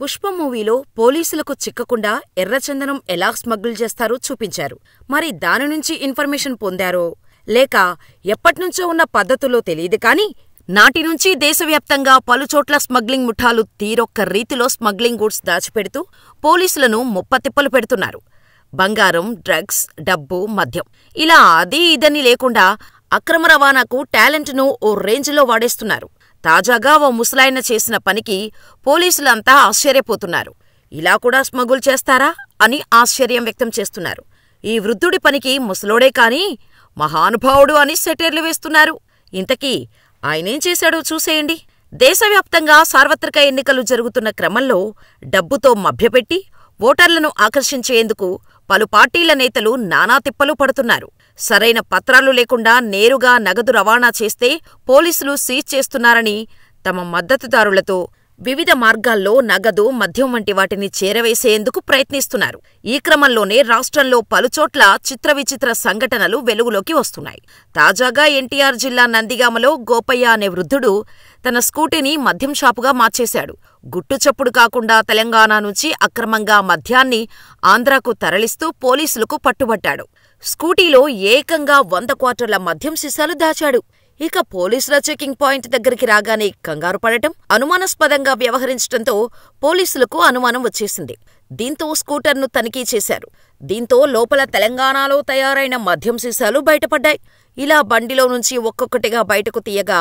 పుష్ప మూవీలో పోలీసులకు చిక్కకుండా ఎర్రచందనం ఎలా స్మగ్గుల్ చేస్తారో చూపించారు మరి దాని నుంచి ఇన్ఫర్మేషన్ పొందారో లేక ఎప్పట్నుంచో ఉన్న పద్ధతుల్లో తెలియదు కాని నాటి నుంచి దేశవ్యాప్తంగా పలుచోట్ల స్మగ్లింగ్ ముఠాలు తీరొక్క రీతిలో స్మగ్లింగ్ గూడ్స్ దాచిపెడుతూ పోలీసులను ముప్పతిప్పలు పెడుతున్నారు బంగారం డ్రగ్స్ డబ్బు మద్యం ఇలా అది ఇదని లేకుండా అక్రమ రవాణాకు టాలెంట్ను ఓ రేంజ్లో వాడేస్తున్నారు తాజాగా ఓ ముసలాయన చేసిన పనికి పోలీసులంతా ఆశ్చర్యపోతున్నారు ఇలా కూడా స్మగుల్ చేస్తారా అని ఆశ్చర్యం వ్యక్తం చేస్తున్నారు ఈ వృద్ధుడి పనికి ముసలోడే కాని మహానుభావుడు అని సెటైర్లు వేస్తున్నారు ఇంతకీ ఆయనేం చేశాడో చూసేయండి దేశవ్యాప్తంగా సార్వత్రిక ఎన్నికలు జరుగుతున్న క్రమంలో డబ్బుతో మభ్యపెట్టి ఓటర్లను ఆకర్షించేందుకు పలు పార్టీల నేతలు నానా తిప్పలు పడుతున్నారు సరైన పత్రాలు లేకుండా నేరుగా నగదు రవాణా చేస్తే పోలీసులు సీజ్ చేస్తున్నారని తమ మద్దతుదారులతో వివిధ మార్గాల్లో నగదు మద్యం వంటి వాటిని చేరవేసేందుకు ప్రయత్నిస్తున్నారు ఈ క్రమంలోనే రాష్ట్రంలో పలుచోట్ల చిత్రవిచిత్ర సంఘటనలు వెలుగులోకి వస్తున్నాయి తాజాగా ఎన్టీఆర్ జిల్లా నందిగామలో గోపయ్య అనే వృద్ధుడు తన స్కూటీని మద్యం షాపుగా మార్చేశాడు గుట్టుచప్పుడు కాకుండా తెలంగాణ నుంచి అక్రమంగా మద్యాన్ని ఆంధ్రాకు తరలిస్తూ పోలీసులకు పట్టుబట్టాడు స్కూటీలో ఏకంగా వంద క్వార్టర్ల మద్యం సీసాలు దాచాడు ఇక పోలీసుల చెకింగ్ పాయింట్ దగ్గరికి రాగానే కంగారు పడటం అనుమానాస్పదంగా వ్యవహరించటంతో పోలీసులకు అనుమానం వచ్చేసింది దీంతో స్కూటర్ను తనిఖీ చేశారు దీంతో లోపల తెలంగాణలో తయారైన మద్యం సీసాలు బయటపడ్డాయి ఇలా బండిలో నుంచి ఒక్కొక్కటిగా బయటకు తీయగా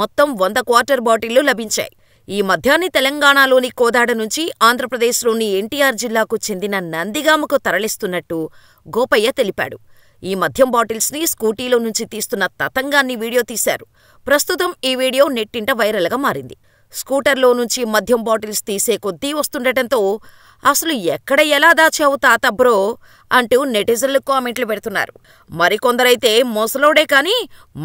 మొత్తం వంద క్వార్టర్ బాటిళ్లు లభించాయి ఈ మధ్యాన్ని తెలంగాణలోని కోదాడ నుంచి ఆంధ్రప్రదేశ్లోని ఎన్టీఆర్ జిల్లాకు చెందిన నందిగామకు తరలిస్తున్నట్టు గోపయ్య తెలిపాడు ఈ మద్యం బాటిల్స్ని స్కూటీలో నుంచి తీస్తున్న తతంగాన్ని వీడియో తీశారు ప్రస్తుతం ఈ వీడియో నెట్టింట వైరల్గా మారింది స్కూటర్లో నుంచి మద్యం బాటిల్స్ తీసే కొద్దీ వస్తుండటంతో అసలు ఎక్కడ ఎలా దాచావు తాత బ్రో అంటూ నెటిజన్లు కామెంట్లు పెడుతున్నారు మరికొందరైతే ముసలోడే కాని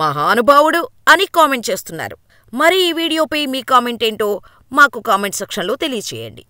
మహానుభావుడు అని కామెంట్ చేస్తున్నారు మరి ఈ వీడియోపై మీ కామెంట్ ఏంటో మాకు కామెంట్ సెక్షన్లో తెలియచేయండి